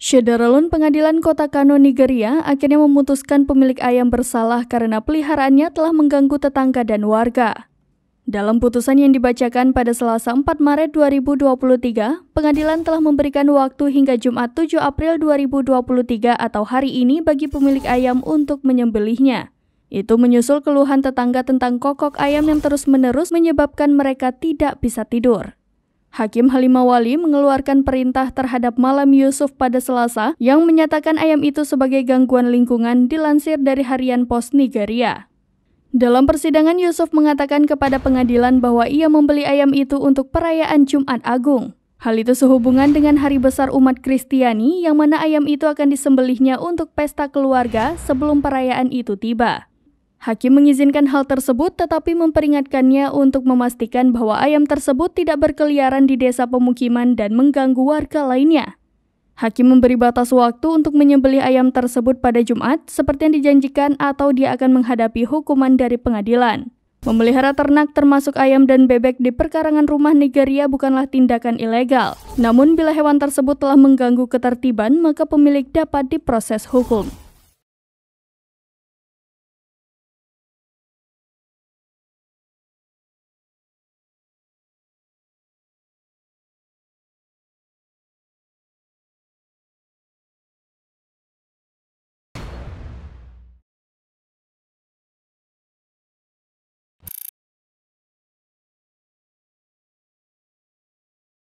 Shederalun Pengadilan Kota Kano, Nigeria akhirnya memutuskan pemilik ayam bersalah karena peliharaannya telah mengganggu tetangga dan warga. Dalam putusan yang dibacakan pada Selasa 4 Maret 2023, pengadilan telah memberikan waktu hingga Jumat 7 April 2023 atau hari ini bagi pemilik ayam untuk menyembelihnya. Itu menyusul keluhan tetangga tentang kokok ayam yang terus-menerus menyebabkan mereka tidak bisa tidur. Hakim Halimawali mengeluarkan perintah terhadap Malam Yusuf pada Selasa yang menyatakan ayam itu sebagai gangguan lingkungan dilansir dari harian pos Nigeria. Dalam persidangan Yusuf mengatakan kepada pengadilan bahwa ia membeli ayam itu untuk perayaan Jumat Agung. Hal itu sehubungan dengan hari besar umat Kristiani yang mana ayam itu akan disembelihnya untuk pesta keluarga sebelum perayaan itu tiba. Hakim mengizinkan hal tersebut tetapi memperingatkannya untuk memastikan bahwa ayam tersebut tidak berkeliaran di desa pemukiman dan mengganggu warga lainnya. Hakim memberi batas waktu untuk menyembelih ayam tersebut pada Jumat seperti yang dijanjikan atau dia akan menghadapi hukuman dari pengadilan. Memelihara ternak termasuk ayam dan bebek di perkarangan rumah Nigeria bukanlah tindakan ilegal. Namun bila hewan tersebut telah mengganggu ketertiban, maka pemilik dapat diproses hukum.